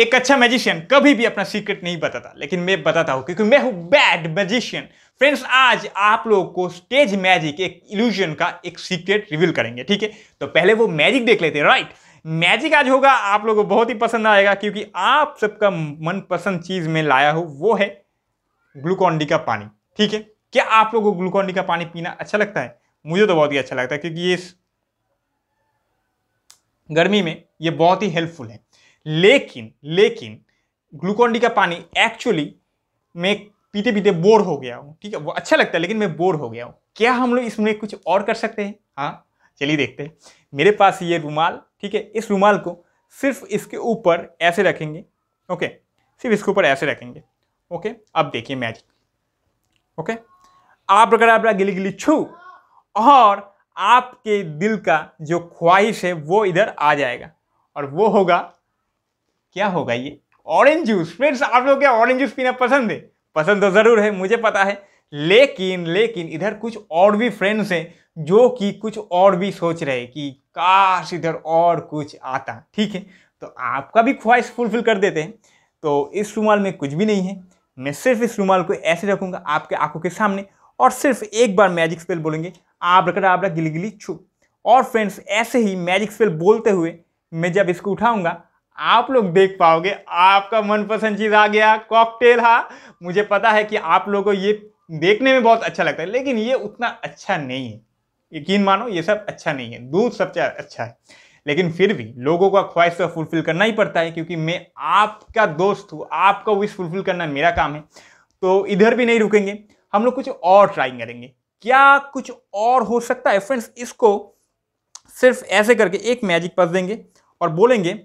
एक अच्छा मैजिशियन कभी भी अपना सीक्रेट नहीं बताता लेकिन मैं बताता हूं क्योंकि मैं हूं बैड मैजिशियन फ्रेंड्स आज आप लोग को स्टेज मैजिक एक इल्यूजन का एक सीक्रेट रिवील करेंगे ठीक है तो पहले वो मैजिक देख लेते हैं राइट मैजिक आज होगा आप लोगों को बहुत ही पसंद आएगा क्योंकि आप सबका मनपसंद चीज़ में लाया हूं वो है ग्लूकॉन्डी का पानी ठीक है क्या आप लोगों को ग्लूकॉन्डी का पानी पीना अच्छा लगता है मुझे तो बहुत ही अच्छा लगता है क्योंकि ये गर्मी में ये बहुत ही हेल्पफुल है लेकिन लेकिन ग्लूकोन डी का पानी एक्चुअली मैं पीते पीते बोर हो गया हूँ ठीक है वो अच्छा लगता है लेकिन मैं बोर हो गया हूँ क्या हम लोग इसमें कुछ और कर सकते हैं हाँ चलिए देखते हैं मेरे पास ये रुमाल ठीक है इस रुमाल को सिर्फ इसके ऊपर ऐसे रखेंगे ओके सिर्फ इसके ऊपर ऐसे रखेंगे ओके अब देखिए मैजिक ओके आप अगर आप गिली गिली छू और आपके दिल का जो ख्वाहिश है वो इधर आ जाएगा और वो होगा क्या होगा ये ऑरेंज जूस फ्रेंड्स आप लोग क्या ऑरेंज जूस पीना पसंद है पसंद तो ज़रूर है मुझे पता है लेकिन लेकिन इधर कुछ और भी फ्रेंड्स हैं जो कि कुछ और भी सोच रहे कि काश इधर और कुछ आता ठीक है तो आपका भी ख्वाहिश फुलफिल कर देते हैं तो इस रुमाल में कुछ भी नहीं है मैं सिर्फ इस रुमाल को ऐसे रखूँगा आपके आंखों के सामने और सिर्फ एक बार मैजिक स्पेल बोलेंगे आप रख आप गिली गिली छू और फ्रेंड्स ऐसे ही मैजिक स्पेल बोलते हुए मैं जब इसको उठाऊँगा आप लोग देख पाओगे आपका मनपसंद चीज़ आ गया कॉकटेल हा मुझे पता है कि आप लोगों को ये देखने में बहुत अच्छा लगता है लेकिन ये उतना अच्छा नहीं है यकीन मानो ये सब अच्छा नहीं है दूध सबसे अच्छा है लेकिन फिर भी लोगों का ख्वाहिश तो फुलफिल करना ही पड़ता है क्योंकि मैं आपका दोस्त हूँ आपका विश फुलफिल करना मेरा काम है तो इधर भी नहीं रुकेंगे हम लोग कुछ और ट्राई करेंगे क्या कुछ और हो सकता है फ्रेंड्स इसको सिर्फ ऐसे करके एक मैजिक पस देंगे और बोलेंगे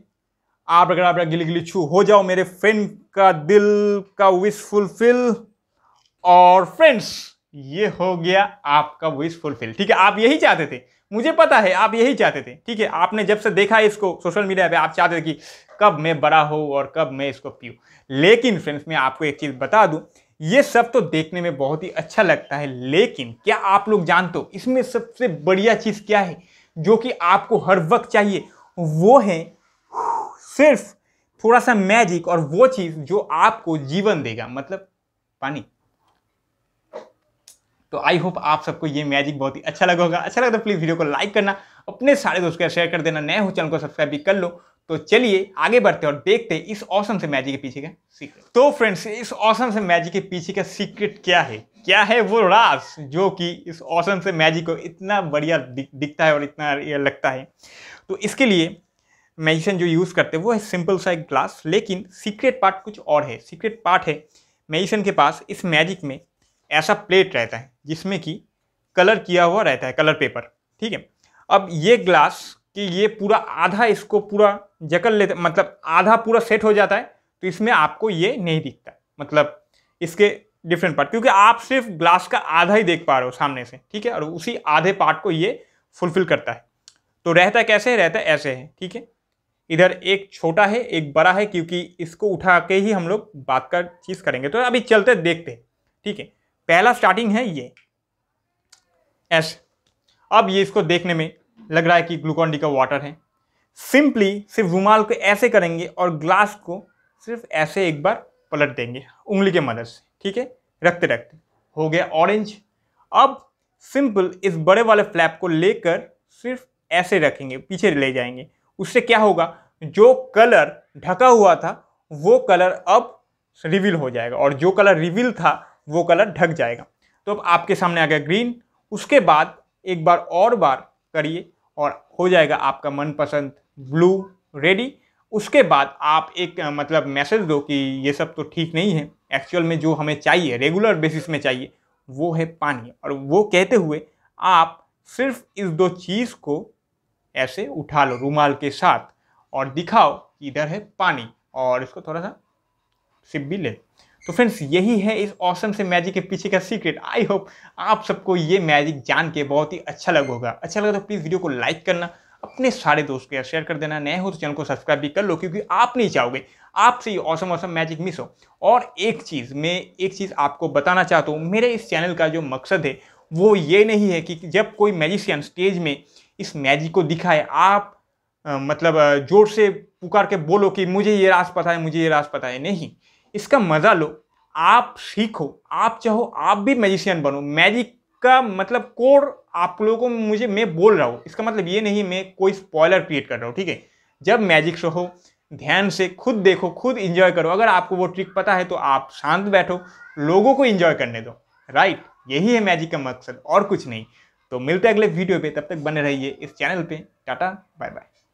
आप अगर आप गिली गिली छू हो जाओ मेरे फ्रेंड का दिल का विश फुलफिल और फ्रेंड्स ये हो गया आपका विश फुलफिल ठीक है आप यही चाहते थे मुझे पता है आप यही चाहते थे ठीक है आपने जब से देखा है इसको सोशल मीडिया पे आप चाहते थे कि कब मैं बड़ा हो और कब मैं इसको पीऊँ लेकिन फ्रेंड्स मैं आपको एक चीज़ बता दूँ ये सब तो देखने में बहुत ही अच्छा लगता है लेकिन क्या आप लोग जानते हो इसमें सबसे बढ़िया चीज़ क्या है जो कि आपको हर वक्त चाहिए वो है सिर्फ थोड़ा सा मैजिक और वो चीज जो आपको जीवन देगा मतलब पानी तो आई होप आप सबको ये मैजिक बहुत ही अच्छा लगा होगा अच्छा लगता है प्लीज़ वीडियो को लाइक करना अपने सारे दोस्तों के शेयर कर देना नए हो चैनल को सब्सक्राइब भी कर लो तो चलिए आगे बढ़ते और देखते इस ऑसम से मैजिक के पीछे का सीक्रेट तो फ्रेंड्स इस ऑसम से मैजिक के पीछे का सीक्रेट क्या है क्या है वो रास जो कि इस ऑसम से मैजिक को इतना बढ़िया दिखता है और इतना लगता है तो इसके लिए मेजिशन जो यूज़ करते हैं वो है सिंपल सा एक ग्लास लेकिन सीक्रेट पार्ट कुछ और है सीक्रेट पार्ट है मेजिशन के पास इस मैजिक में ऐसा प्लेट रहता है जिसमें कि कलर किया हुआ रहता है कलर पेपर ठीक है अब ये ग्लास कि ये पूरा आधा इसको पूरा जकड़ लेते मतलब आधा पूरा सेट हो जाता है तो इसमें आपको ये नहीं दिखता मतलब इसके डिफरेंट पार्ट क्योंकि आप सिर्फ ग्लास का आधा ही देख पा रहे हो सामने से ठीक है और उसी आधे पार्ट को ये फुलफिल करता है तो रहता कैसे है रहता है ऐसे है ठीक है इधर एक छोटा है एक बड़ा है क्योंकि इसको उठा के ही हम लोग बात कर चीज़ करेंगे तो अभी चलते देखते ठीक है पहला स्टार्टिंग है ये एस अब ये इसको देखने में लग रहा है कि ग्लूकॉन डी का वाटर है सिंपली सिर्फ रुमाल को ऐसे करेंगे और ग्लास को सिर्फ ऐसे एक बार पलट देंगे उंगली के मदद से ठीक है रखते रखते हो गया ऑरेंज अब सिंपल इस बड़े वाले फ्लैप को लेकर सिर्फ ऐसे रखेंगे पीछे ले जाएंगे उससे क्या होगा जो कलर ढका हुआ था वो कलर अब रिवील हो जाएगा और जो कलर रिवील था वो कलर ढक जाएगा तो अब आपके सामने आ गया ग्रीन उसके बाद एक बार और बार करिए और हो जाएगा आपका मनपसंद ब्लू रेडी उसके बाद आप एक मतलब मैसेज दो कि ये सब तो ठीक नहीं है एक्चुअल में जो हमें चाहिए रेगुलर बेसिस में चाहिए वो है पानी और वो कहते हुए आप सिर्फ इस दो चीज़ को ऐसे उठा लो रूमाल के साथ और दिखाओ कि इधर है पानी और इसको थोड़ा सा सिप भी ले तो फ्रेंड्स यही है इस ऑसम से मैजिक के पीछे का सीक्रेट आई होप आप सबको ये मैजिक जान के बहुत ही अच्छा लग होगा अच्छा लगा तो प्लीज़ वीडियो को लाइक करना अपने सारे दोस्त के शेयर कर देना नए हो तो चैनल को सब्सक्राइब भी कर लो क्योंकि आप नहीं चाहोगे आपसे ये औसम ऑसम मैजिक मिस हो और एक चीज़ मैं एक चीज़ आपको बताना चाहता हूँ मेरे इस चैनल का जो मकसद है वो ये नहीं है कि जब कोई मैजिशियन स्टेज में इस मैजिक को दिखाए आप आ, मतलब जोर से पुकार के बोलो कि मुझे ये राज पता है मुझे ये राज पता है नहीं इसका मज़ा लो आप सीखो आप चाहो आप भी मैजिशियन बनो मैजिक का मतलब कोर आप लोगों को मुझे मैं बोल रहा हूँ इसका मतलब ये नहीं मैं कोई स्पॉयलर क्रिएट कर रहा हूँ ठीक है जब मैजिक शो हो ध्यान से खुद देखो खुद इंजॉय करो अगर आपको वो ट्रिक पता है तो आप शांत बैठो लोगों को इंजॉय करने दो राइट यही है मैजिक का मकसद और कुछ नहीं तो मिलते हैं अगले वीडियो पे तब तक बने रहिए इस चैनल पे टाटा बाय बाय